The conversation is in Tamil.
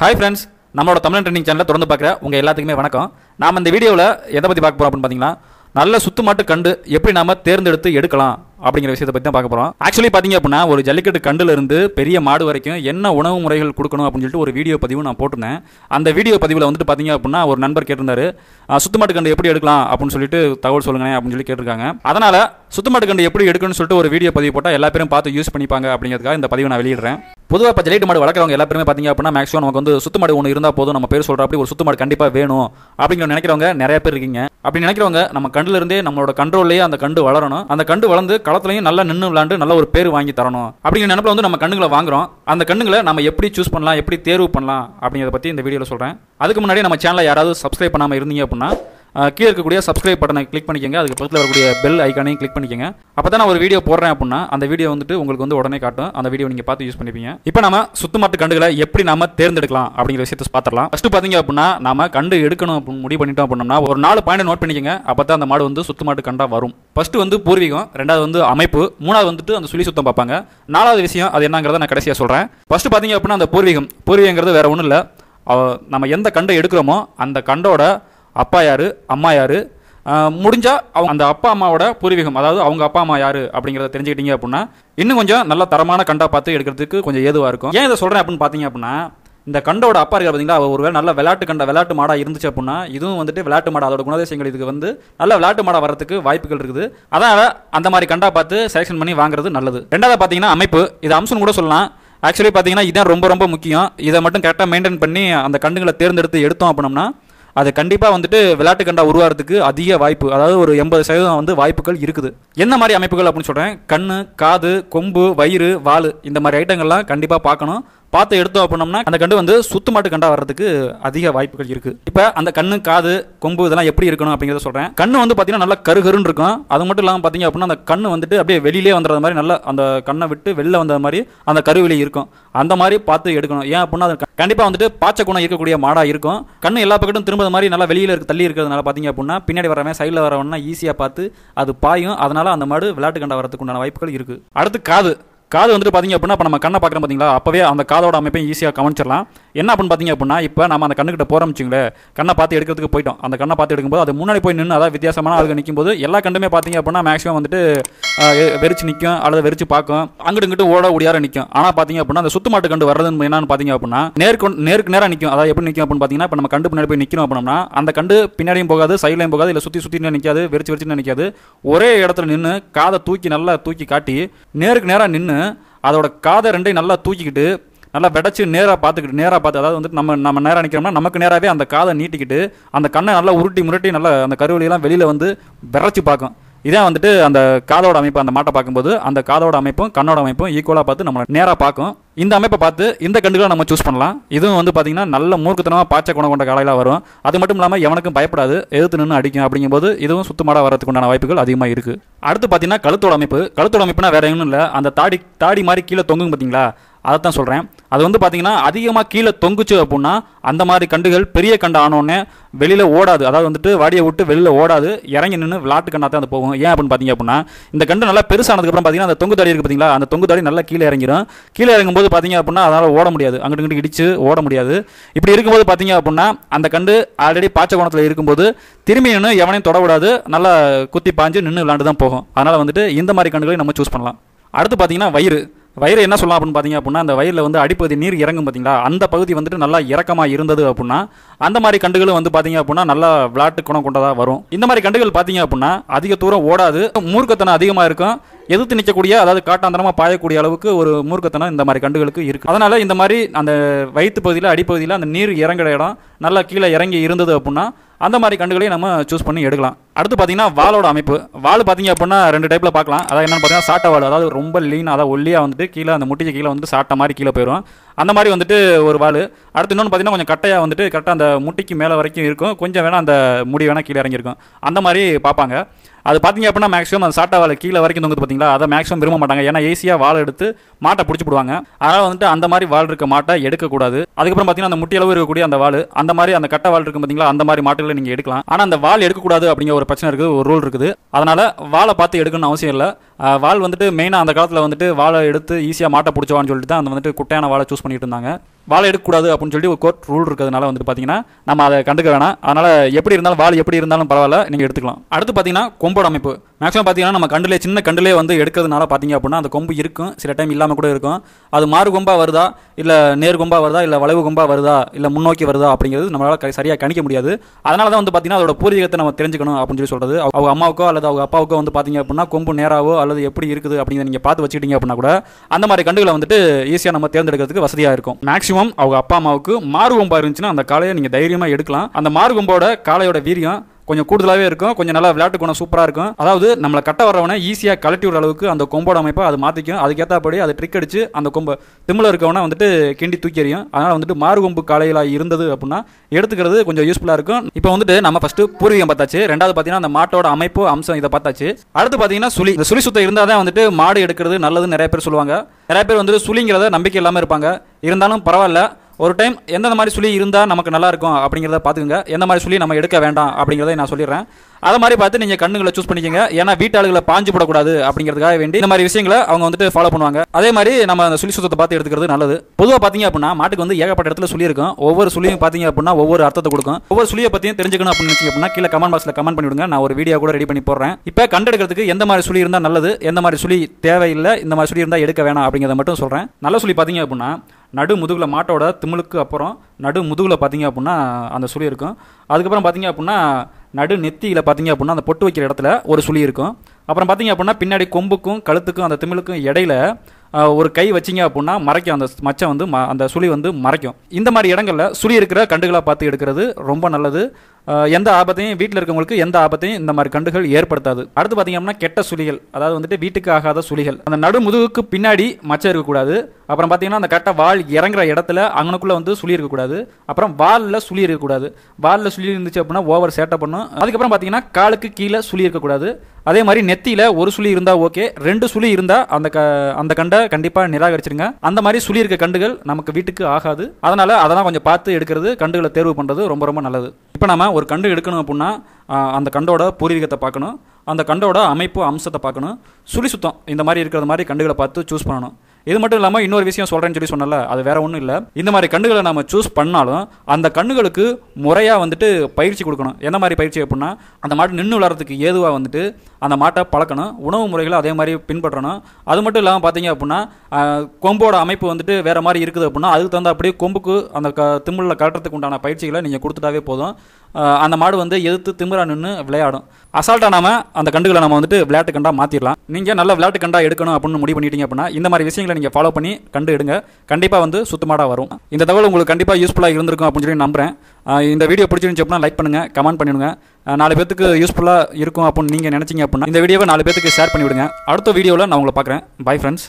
ஹாய் ஃப்ரெண்ட்ஸ் நம்மளோட தமிழ் ட்ரெண்டிங் சேனலில் தொடர்ந்து பார்க்குற உங்கள் எல்லாத்துக்குமே வணக்கம் நாம் இந்த வீடியோவில் எதை பற்றி பார்க்க போகிறோம் அப்படின்னு பார்த்தீங்கன்னா நல்ல சுத்துமாட்டு கண்டு எப்படி நாம் தேர்ந்தெடுத்து எடுக்கலாம் அப்படிங்கிற விஷயத்தை பற்றி தான் பார்க்க போகிறோம் ஆக்சுவலி பார்த்தீங்க அப்படின்னா ஒரு ஜல்லிக்கட்டு கண்டுலேருந்து பெரிய மாடு வரைக்கும் என்ன உணவு முறைகள் கொடுக்கணும் அப்படின்னு சொல்லிட்டு ஒரு வீடியோ பதிவு நான் போட்டிருந்தேன் அந்த வீடியோ பதிவில் வந்துட்டு பார்த்தீங்க அப்படின்னா ஒரு நண்பர் கேட்டிருந்தாரு சுத்தமாட்டு கண்டு எப்படி எடுக்கலாம் அப்படின்னு சொல்லிட்டு தகவல் சொல்லுங்க அப்படின்னு சொல்லி கேட்டிருக்காங்க அதனால் சுத்தமாட்டு கண்டு எப்படி எடுக்கணும்னு சொல்லிட்டு ஒரு வீடியோ பதிவு போட்டால் எல்லா பேரும் பார்த்து யூஸ் பண்ணிப்பாங்க அப்படிங்கிறதுக்காக இந்த பதிவை நான் வெளியிடுறேன் பொதுவாக இப்போ ஜெலிட்டு மாடு வளர்க்குறவங்க எல்லா பேருமே பார்த்தீங்க அப்படின்னா மேக்ஸிமம் நமக்கு வந்து சுத்தமாடு மாடு ஒன்று இருந்தால் போதும் நம்ம பேர் சொல்கிற அப்படி ஒரு சுத்து மாடு கண்டிப்பாக வேணும் அப்படிங்கிற நினைக்கிறவங்க நிறைய பேர் இருக்கீங்க அப்படி நினைக்கிறவங்க நம்ம கண்டுலேருந்தே நம்மளோட கண்ட்ரோல்லேயே அந்த கண்டு வளரணும் அந்த கண்டு வளர்ந்து களத்துலையும் நல்லா நின்று விளாண்டு நல்ல ஒரு பேர் வாங்கி தரணும் அப்படிங்கிற நினைப்பில் வந்து நம்ம கண்ணுகளை வாங்குறோம் அந்த கண்ணுங்களை நம்ம எப்படி சூஸ் பண்ணலாம் எப்படி தேர்வு பண்ணலாம் அப்படிங்கிறத பற்றி இந்த வீடியோவில் சொல்கிறேன் அதுக்கு முன்னாடி நம்ம சேனலை யாராவது சப்ஸ்கிரைப் பண்ணாமல் இருந்தீங்க அப்படின்னா கீழே இருக்கக்கூடிய சப்ஸ்கிரைப் பட்டனை கிளிக் பண்ணிக்கோங்க அதுக்கு பக்கத்தில் வரக்கூடிய பெல் ஐக்கானையும் கிளிக் பண்ணிக்கோங்க அப்போ தான் நான் ஒரு வீடியோ போடுறேன் அப்படின்னா அந்த வீடியோ வந்துட்டு உங்களுக்கு வந்து உடனே காட்டும் அந்த வீடியோ நீங்கள் பார்த்து யூஸ் பண்ணிப்பீங்க இப்போ நம்ம சுத்தமாட்டு கண்டுகளை எப்படி நம்ம தேர்ந்தெடுக்கலாம் அப்படிங்கிற விஷயத்தை பார்த்துடலாம் ஃபஸ்ட்டு பார்த்தீங்க அப்படின்னா நம்ம கண்டு எடுக்கணும் அப்படின்னு முடிவு பண்ணிட்டோம் அப்படின்னா ஒரு நாலு பாயிண்ட் நோட் பண்ணிக்கோங்க அப்போ தான் அந்த மாடு வந்து சுத்தமாட்டு கண்டாக வரும் ஃபஸ்ட்டு வந்து பூர்வீகம் ரெண்டாவது வந்து அமைப்பு மூணாவது வந்துட்டு அந்த சுழி சுத்தம் பார்ப்பாங்க நாலாவது விஷயம் அது என்னங்கிறத நான் கடைசியாக சொல்கிறேன் ஃபஸ்ட்டு பார்த்தீங்க அப்படின்னா அந்த பூர்வீகம் பூர்வீகங்கிறது வேறு ஒன்றும் இல்லை நம்ம எந்த கண்டை எடுக்கிறோமோ அந்த கண்டோட அப்பா யார் அம்மா யார் முடிஞ்சால் அவங்க அந்த அப்பா அம்மாவோட பூர்வீகம் அதாவது அவங்க அப்பா அம்மா யார் அப்படிங்கிறத தெரிஞ்சுக்கிட்டீங்க அப்படின்னா இன்னும் கொஞ்சம் நல்ல தரமான கண்டா பார்த்து எடுக்கிறதுக்கு கொஞ்சம் ஏதுவாக இருக்கும் ஏன் இதை சொல்கிறேன் அப்படின்னு பார்த்தீங்க அப்படின்னா இந்த கண்டோட அப்பா இருக்க பார்த்தீங்களா அவள் ஒருவேளை நல்ல விளையாட்டு கண்ட விளையாட்டு மாடாக இருந்துச்சு அப்படின்னா இதுவும் வந்துட்டு விளையாட்டு மாடா அதோட குணாதிசயங்கள் இதுக்கு வந்து நல்ல விளையாட்டு மாடா வரதுக்கு வாய்ப்புகள் இருக்குது அதான் அந்த மாதிரி கண்டா பார்த்து செலெக்ஷன் பண்ணி வாங்குறது நல்லது ரெண்டாவது பார்த்தீங்கன்னா அமைப்பு இது அம்சம் கூட சொல்லலாம் ஆக்சுவலி பார்த்தீங்கன்னா இதுதான் ரொம்ப ரொம்ப முக்கியம் இதை மட்டும் கரெக்டாக மெயின்டைன் பண்ணி அந்த கண்டுகளை தேர்ந்தெடுத்து எடுத்தோம் அப்படின்னா அது கண்டிப்பாக வந்துட்டு விளையாட்டு கண்டா உருவாகிறதுக்கு அதிக வாய்ப்பு அதாவது ஒரு எண்பது சதவீதம் வந்து வாய்ப்புகள் இருக்குது என்ன மாதிரி அமைப்புகள் அப்படின்னு சொல்கிறேன் கண் காது கொம்பு வயிறு வாழ் இந்த மாதிரி ஐட்டங்கள்லாம் கண்டிப்பாக பார்க்கணும் பார்த்து எடுத்தோம் அப்படின்னா அந்த கண்டு வந்து சுத்து மாட்டு கண்டா வர்றதுக்கு அதிக வாய்ப்புகள் இருக்கு இப்போ அந்த கண்ணு காது கொம்பு இதெல்லாம் எப்படி இருக்கணும் அப்படிங்கிறத சொல்றேன் கண்ணு வந்து பார்த்தீங்கன்னா நல்லா கருகருன்னு இருக்கும் அது மட்டும் இல்லாமல் பார்த்தீங்க அப்படின்னா அந்த கண்ணு வந்துட்டு அப்படியே வெளியிலே வந்துடுற மாதிரி நல்லா அந்த கண்ணை விட்டு வெளில வந்த மாதிரி அந்த கருவிலே இருக்கும் அந்த மாதிரி பார்த்து எடுக்கணும் ஏன் அப்படின்னா அது கண்டிப்பாக வந்துட்டு பாச்ச குணம் இருக்கக்கூடிய மாடாக இருக்கும் கண்ணு எல்லா பக்கத்தும் திரும்ப மாதிரி நல்லா வெளியில் இருக்க தள்ளி இருக்கிறதுனால பார்த்தீங்க அப்படின்னா பின்னாடி வரவன் சைடில் வரவன்னா ஈஸியாக பார்த்து அது பாயும் அதனால அந்த மாடு விளையாட்டு கண்டா வரதுக்கு உண்டான வாய்ப்புகள் இருக்குது அடுத்து காது காது வந்துட்டு பார்த்திங்க அப்படின்னா இப்போ நம்ம கண்ணை பார்க்குறோம் பார்த்தீங்களா அப்போவே அந்த காதோட அமைப்பையும் ஈஸியாக கவனிச்சிடலாம் என்ன அப்படின்னு பார்த்தீங்க அப்படின்னா இப்போ நம்ம அந்த கண்ணுக்கிட்ட போகிறோம்ச்சிங்களே கண்ணை பார்த்து எடுக்கிறதுக்கு போயிட்டோம் அந்த கண்ணை பார்த்து எடுக்கும்போது அது முன்னாடி போய் நின்று அதாவது வித்தியாசமான ஆளுங்க நிற்கும்போது எல்லா கண்டுமே பார்த்திங்க அப்படின்னா மேக்ஸிமம் வந்துட்டு வெறிச்சு நிற்கும் அல்லது வெறிச்சு பார்க்கும் அங்கிட்டு இங்கிட்டு ஓட ஓடியார நிற்கும் ஆனால் பார்த்திங்க அப்படின்னா அந்த சுத்து மாட்டு கண்டு வர்றது என்னன்னு பார்த்திங்க அப்படின்னா நேருக்கு நேருக்கு நேராக நிற்கும் அதாவது எப்படி நிற்கும் அப்படின்னு பார்த்தீங்கன்னா இப்போ நம்ம கண்டு பின்னாடி போய் நிற்கணும் அப்படின்னா அந்த கண்டு பின்னாடியும் போகாது சைட்லையும் போகாது இல்லை சுற்றி சுற்றி நிற்காது வெறிச்சு வெறிச்சு நிற்காது ஒரே இடத்துல நின்று காதை தூக்கி நல்லா தூக்கி காட்டி நேருக்கு நேராக நின்று அதோட காதை ரெண்டையும் நல்லா தூக்கிக்கிட்டு நல்லா விடச்சி நேராக பார்த்துக்கிட்டு நேராக பார்த்து அதாவது வந்துட்டு நம்ம நம்ம நேராக நினைக்கிறோம்னா நமக்கு நேராகவே அந்த காதை நீட்டிக்கிட்டு அந்த கண்ணை நல்லா உருட்டி முருட்டி நல்லா அந்த கருவலியெல்லாம் வெளியில் வந்து விரைச்சி பார்க்கும் இதான் வந்துட்டு அந்த காதோட அமைப்பு அந்த மாட்டை பார்க்கும்போது அந்த காதோட அமைப்பும் கண்ணோட அமைப்பும் ஈக்குவலாக பார்த்து நம்ம நேராக பார்க்கும் இந்த அமைப்பை பார்த்து இந்த கண்டுகளை நம்ம சூஸ் பண்ணலாம் இதுவும் வந்து பார்த்திங்கன்னா நல்ல மூர்க்கத்தனமாக பாய்ச்ச குணம் கொண்ட காலையில் வரும் அது மட்டும் இல்லாமல் எவனுக்கும் பயப்படாது எதிர்த்து நின்று அடிக்கும் அப்படிங்கும்போது இதுவும் சுத்தமாக வரதுக்கு வாய்ப்புகள் அதிகமாக இருக்குது அடுத்து பார்த்திங்கன்னா கழுத்தோட அமைப்பு கழுத்தோட அமைப்புனா வேறு எதுவும் இல்லை அந்த தாடி தாடி மாதிரி கீழே தொங்கும் பார்த்தீங்களா அதை தான் சொல்கிறேன் அது வந்து பார்த்திங்கன்னா அதிகமாக கீழே தொங்குச்சு அப்படின்னா அந்த மாதிரி கண்டுகள் பெரிய கண்டு ஆனோடனே வெளியில் ஓடாது அதாவது வந்துட்டு வாடியை விட்டு வெளியில் ஓடாது இறங்கி நின்று விளாட்டு கண்டா தான் அது போகும் ஏன் அப்படின்னு பார்த்தீங்க அப்படின்னா இந்த கண்டு நல்லா பெருசானதுக்கப்புறம் பார்த்தீங்கன்னா அந்த தொங்கு தடி இருக்குது பார்த்தீங்களா அந்த தொங்கு தடி நல்லா கீழே இறங்கிடும் கீழே இறங்கும்போது பார்த்தீங்க அப்படின்னா அதனால் ஓட முடியாது அங்கிட்டு இங்கிட்டு இடிச்சு ஓட முடியாது இப்படி இருக்கும்போது பார்த்தீங்க அப்படின்னா அந்த கண்டு ஆல்ரெடி பாய்ச்ச கோணத்தில் இருக்கும்போது திரும்பி நின்று எவனையும் தொடக்கூடாது நல்லா குத்தி பாஞ்சு நின்று விளாண்டு தான் போகும் அதனால் வந்துட்டு இந்த மாதிரி கண்டுகளையும் நம்ம சூஸ் பண்ணலாம் அடுத்து பார்த்தீங்கன்னா வயிறு வயிறு என்ன சொல்லலாம் அப்படின்னு பார்த்தீங்க அப்படின்னா அந்த வயிறில் வந்து அடிப்பகுதி நீர் இறங்கும் பார்த்தீங்களா அந்த பகுதி வந்துட்டு நல்லா இறக்கமாக இருந்தது அப்படின்னா அந்த மாதிரி கண்டுகளும் வந்து பார்த்தீங்க அப்படின்னா நல்லா விளாட்டு குணம் கொண்டதாக வரும் இந்த மாதிரி கண்டுகள் பார்த்தீங்க அப்படின்னா அதிக தூரம் ஓடாது மூர்க்கத்தனம் அதிகமாக இருக்கும் எதிர்த்து நிற்கக்கூடிய அதாவது காட்டாந்தரமாக பாயக்கூடிய அளவுக்கு ஒரு மூர்க்கத்தனம் இந்த மாதிரி கண்டுகளுக்கு இருக்குது அதனால் இந்த மாதிரி அந்த வயிற்று பகுதியில் அடிப்பகுதியில் அந்த நீர் இறங்குற இடம் நல்லா கீழே இறங்கி இருந்தது அப்படின்னா அந்த மாதிரி கண்டுகளையும் நம்ம சூஸ் பண்ணி எடுக்கலாம் அடுத்து பார்த்தீங்கன்னா வாலோட அமைப்பு வாழ் பார்த்தீங்க அப்படின்னா ரெண்டு டைப்பில் பார்க்கலாம் அதாவது என்னென்னு பார்த்தீங்கன்னா சாட்டை வால் அதாவது ரொம்ப லீன் அதாவது ஒல்லியாக வந்துட்டு கீழே அந்த முட்டிக்கு கீழே வந்து சாட்டை மாதிரி கீழே போயிடும் அந்த மாதிரி வந்துட்டு ஒரு வாள் அடுத்து இன்னொன்று பார்த்தீங்கன்னா கொஞ்சம் கட்டையாக வந்துட்டு கரெக்டாக அந்த முட்டிக்கு மேலே வரைக்கும் இருக்கும் கொஞ்சம் வேணால் அந்த முடி வேணால் கீழே இறங்கியிருக்கும் அந்த மாதிரி பார்ப்பாங்க அது பார்த்தீங்க அப்படின்னா மேக்ஸிமம் அந்த சாட்டா வாழை கீழே வரைக்கும் தொங்குது பார்த்தீங்களா அதை மேக்ஸிமம் விரும்ப மாட்டாங்க ஏன்னா ஈஸியாக வாழை எடுத்து மாட்டை பிடிச்சி போடுவாங்க அதனால் வந்துட்டு அந்த மாதிரி வாழ் இருக்க மாட்டை எடுக்கக்கூடாது அதுக்கப்புறம் பார்த்தீங்கன்னா அந்த முட்டியளவு இருக்கக்கூடிய அந்த வாழ் அந்த மாதிரி அந்த கட்ட வாழ் இருக்கும் பார்த்தீங்களா அந்த மாதிரி மாட்டுகளை நீங்கள் எடுக்கலாம் ஆனால் அந்த வால் எடுக்கக்கூடாது அப்படிங்கிற ஒரு பிரச்சனை இருக்குது ஒரு ரூல் இருக்குது அதனால் வாழை பார்த்து எடுக்கணும்னு அவசியம் இல்லை வாழ் வந்துட்டு மெயினாக அந்த காலத்தில் வந்துட்டு வாழை எடுத்து ஈஸியாக மாட்டை பிடிச்சவான்னு சொல்லிட்டு தான் அந்த வந்துட்டு குட்டையான வாழை சூஸ் பண்ணிட்டு இருந்தாங்க வாழை எடுக்கக்கூடாது அப்படின்னு சொல்லி ஒரு கோர்ட் ரூல் இருக்கிறதுனால வந்துட்டு பார்த்தீங்கன்னா நம்ம அதை கண்டுக்க வேணாம் அதனால் எப்படி இருந்தாலும் வாழை எப்படி இருந்தாலும் பரவாயில்ல நீங்கள் எடுத்துக்கலாம் அடுத்து பார்த்தீங்கன்னா கொம்போட அமைப்பு மேக்ஸிமம் பார்த்தீங்கன்னா நம்ம கண்டுலே சின்ன கண்டுலே வந்து எடுக்கிறதுனால பார்த்தீங்க அப்படின்னா அந்த கொம்பு இருக்கும் சில டைம் இல்லாமல் கூட இருக்கும் அது மாறு கொம்பாக வருதா இல்லை நேர் கொம்பாக வருதா இல்லை வளைவு கொம்பாக வருதா இல்லை முன்னோக்கி வருதா அப்படிங்கிறது நம்மளால் சரியாக கணிக்க முடியாது அதனால தான் வந்து பார்த்தீங்கன்னா அதோட பூர்வீகத்தை நம்ம தெரிஞ்சுக்கணும் அப்படின்னு சொல்லி சொல்கிறது அவங்க அம்மாவுக்கோ அல்லது அவங்க அப்பாவுக்கோ வந்து பார்த்தீங்க அப்படின்னா கொம்பு நேராவோ அல்லது எப்படி இருக்குது அப்படிங்கிறத நீங்கள் பார்த்து வச்சுக்கிட்டீங்க அப்படின்னா கூட அந்த மாதிரி கண்டுகளை வந்துட்டு ஈஸியாக நம்ம தேர்ந்தெடுக்கிறதுக்கு வசதி வசதியா இருக்கும் மேக்ஸிமம் அவங்க அப்பா அம்மாவுக்கு மார்கொம்பா இருந்துச்சுன்னா அந்த காளையை நீங்க தைரியமா எடுக்கலாம் அந்த மார்கொம்போட காளையோட வீரியம் கொஞ்சம் கூடுதலாகவே இருக்கும் கொஞ்சம் நல்லா விளையாட்டு குணம் சூப்பராக இருக்கும் அதாவது நம்மளை கட்ட வரவனை ஈஸியாக கலட்டி விடுற அளவுக்கு அந்த கொம்போட அமைப்பை அது மாற்றிக்கும் அதுக்கேற்றபடி அது ட்ரிக் அடித்து அந்த கொம்பு திம்மில் இருக்கவனை வந்துட்டு கிண்டி தூக்கி எறியும் அதனால் வந்துட்டு மாறு கொம்பு காலையில் இருந்தது அப்படின்னா எடுத்துக்கிறது கொஞ்சம் யூஸ்ஃபுல்லாக இருக்கும் இப்போ வந்துட்டு நம்ம ஃபஸ்ட்டு பூர்வீகம் பார்த்தாச்சு ரெண்டாவது பார்த்தீங்கன்னா அந்த மாட்டோட அமைப்பு அம்சம் இதை பார்த்தாச்சு அடுத்து பார்த்தீங்கன்னா சுழி இந்த சுழி சுத்தம் இருந்தால் தான் வந்துட்டு மாடு எடுக்கிறது நல்லதுன்னு நிறைய பேர் சொல்லுவாங்க நிறைய பேர் வந்துட்டு சுழிங்கிறத நம்பிக்கை இல்லாமல் இருப்பாங்க இருந்தாலும் பரவாயில்ல ஒரு டைம் எந்தெந்த மாதிரி சொல்லி இருந்தால் நமக்கு நல்லாயிருக்கும் அப்படிங்கிறத பார்த்துக்குங்க எந்த மாதிரி சொல்லி நம்ம எடுக்க வேண்டாம் அப்படிங்கிறத நான் சொல்லிடுறேன் அதை மாதிரி பார்த்து நீங்கள் கண்ணுங்களை சூஸ் பண்ணிக்கோங்க ஏன்னா வீட்டாளுகளை பாஞ்சு போடக்கூடாது அப்படிங்கிறதுக்காக வேண்டி இந்த மாதிரி விஷயங்களை அவங்க வந்துட்டு ஃபாலோ பண்ணுவாங்க அதே மாதிரி நம்ம அந்த சுழி சுத்தத்தை பார்த்து எடுத்துக்கிறது நல்லது பொதுவாக பார்த்தீங்க அப்படின்னா மாட்டுக்கு வந்து ஏகப்பட்ட இடத்துல சுழி இருக்கும் ஒவ்வொரு சுழியும் பார்த்தீங்க அப்படின்னா ஒவ்வொரு அர்த்தத்தை கொடுக்கும் ஒவ்வொரு சுழியை பற்றியும் தெரிஞ்சுக்கணும் அப்படின்னு நினச்சிங்க அப்படின்னா கீழே கமெண்ட் பாக்ஸில் கமெண்ட் பண்ணிவிடுங்க நான் ஒரு வீடியோ கூட ரெடி பண்ணி போடுறேன் இப்போ கண்டெடுக்கிறதுக்கு எந்த மாதிரி சுழி இருந்தால் நல்லது எந்த மாதிரி சுழி தேவையில்லை இந்த மாதிரி சுழி இருந்தால் எடுக்க வேணாம் அப்படிங்கிறத மட்டும் சொல்கிறேன் நல்ல சுழி பார்த்தீங்க அப்படின்னா நடு முதுகில் மாட்டோட திமுழுக்கு அப்புறம் நடு முதுகில் பார்த்தீங்க அப்படின்னா அந்த சுழி இருக்கும் அதுக்கப்புறம் பார்த்தீங்க அப்படின்னா நடு நெத்தியில் பார்த்தீங்க அப்படின்னா அந்த பொட்டு வைக்கிற இடத்துல ஒரு சுழி இருக்கும் அப்புறம் பார்த்திங்க அப்படின்னா பின்னாடி கொம்புக்கும் கழுத்துக்கும் அந்த திமிழுக்கும் இடையில ஒரு கை வச்சிங்க அப்படின்னா மறைக்கும் அந்த மச்சை வந்து அந்த சுழி வந்து மறைக்கும் இந்த மாதிரி இடங்களில் சுழி இருக்கிற கண்டுகளாக பார்த்து எடுக்கிறது ரொம்ப நல்லது எந்த ஆபத்தையும் வீட்டில் இருக்கவங்களுக்கு எந்த ஆபத்தையும் இந்த மாதிரி கண்டுகள் ஏற்படுத்தாது அடுத்து அப்படின்னா கெட்ட சுழிகள் அதாவது வந்துட்டு வீட்டுக்கு ஆகாத சுழிகள் அந்த நடு முதுகுக்கு பின்னாடி மச்சம் இருக்கக்கூடாது அப்புறம் பார்த்திங்கன்னா அந்த கரெக்டாக வால் இறங்குற இடத்துல அங்கனுக்குள்ளே வந்து சுழி இருக்கக்கூடாது அப்புறம் வாலில் சுழி இருக்கக்கூடாது வாலில் சுழி இருந்துச்சு அப்படின்னா ஓவர் சேட்டை பண்ணும் அதுக்கப்புறம் பார்த்தீங்கன்னா காலுக்கு கீழே சுழி இருக்கக்கூடாது அதே மாதிரி நெத்தியில ஒரு சுழி இருந்தால் ஓகே ரெண்டு சுழி இருந்தால் அந்த க அந்த கண்டை கண்டிப்பாக நிராகரிச்சிருங்க அந்த மாதிரி சுழி இருக்க கண்டுகள் நமக்கு வீட்டுக்கு ஆகாது அதனால் அதெல்லாம் கொஞ்சம் பார்த்து எடுக்கிறது கண்டுகளை தேர்வு பண்ணுறது ரொம்ப ரொம்ப நல்லது இப்போ நம்ம ஒரு கண்டு எடுக்கணும் அப்படின்னா அந்த கண்டோட பூர்வீகத்தை பார்க்கணும் அந்த கண்டோட அமைப்பு அம்சத்தை பார்க்கணும் சுழி சுத்தம் இந்த மாதிரி இருக்கிற மாதிரி கண்டுகளை பார்த்து சூஸ் பண்ணணும் இது மட்டும் இல்லாமல் இன்னொரு விஷயம் சொல்கிறேன்னு சொல்லி சொன்னல அது வேற ஒன்றும் இல்லை இந்த மாதிரி கண்டுகளை நம்ம சூஸ் பண்ணாலும் அந்த கண்ணுகளுக்கு முறையாக வந்துட்டு பயிற்சி கொடுக்கணும் என்ன மாதிரி பயிற்சி அப்படின்னா அந்த மாதிரி நின்று வளர்கிறதுக்கு ஏதுவாக வந்துட்டு அந்த மாட்டை பழக்கணும் உணவு முறைகளை அதே மாதிரி பின்பற்றணும் அது மட்டும் இல்லாமல் பார்த்தீங்க அப்படின்னா கொம்போட அமைப்பு வந்துட்டு வேறு மாதிரி இருக்குது அப்படின்னா அதுக்கு தகுந்த அப்படியே கொம்புக்கு அந்த க திமிழில் கட்டுறதுக்கு உண்டான பயிற்சிகளை நீங்கள் கொடுத்துட்டாவே போதும் அந்த மாடு வந்து எதிர்த்து திமிரா நின்று விளையாடும் அசால்ட்டாக நம்ம அந்த கண்டுகளை நம்ம வந்துட்டு விளையாட்டு கண்டாக மாற்றிடலாம் நீங்கள் நல்ல விளையாட்டு கண்டா எடுக்கணும் அப்படின்னு முடிவு பண்ணிட்டீங்க அப்படின்னா இந்த மாதிரி விஷயங்களை நீங்கள் ஃபாலோ பண்ணி கண்டு எடுங்க கண்டிப்பாக வந்து சுத்தமாடாக வரும் இந்த தகவல் உங்களுக்கு கண்டிப்பாக யூஸ்ஃபுல்லாக இருந்திருக்கும் அப்படின்னு சொல்லி நம்புகிறேன் இந்த வீடியோ பிடிச்சிருந்துச்சு அப்படின்னா லைக் பண்ணுங்கள் கமெண்ட் பண்ணிவிடுங்க நாலு பேத்துக்கு யூஸ்ஃபுல்லாக இருக்கும் அப்படின்னு நீங்கள் நினச்சிங்க அப்படின்னா இந்த வீடியோவை நாலு பேருக்கு ஷேர் பண்ணிவிடுங்க அடுத்த வீடியோவில் நான் உங்களை பார்க்குறேன் பை ஃப்ரெண்ட்ஸ்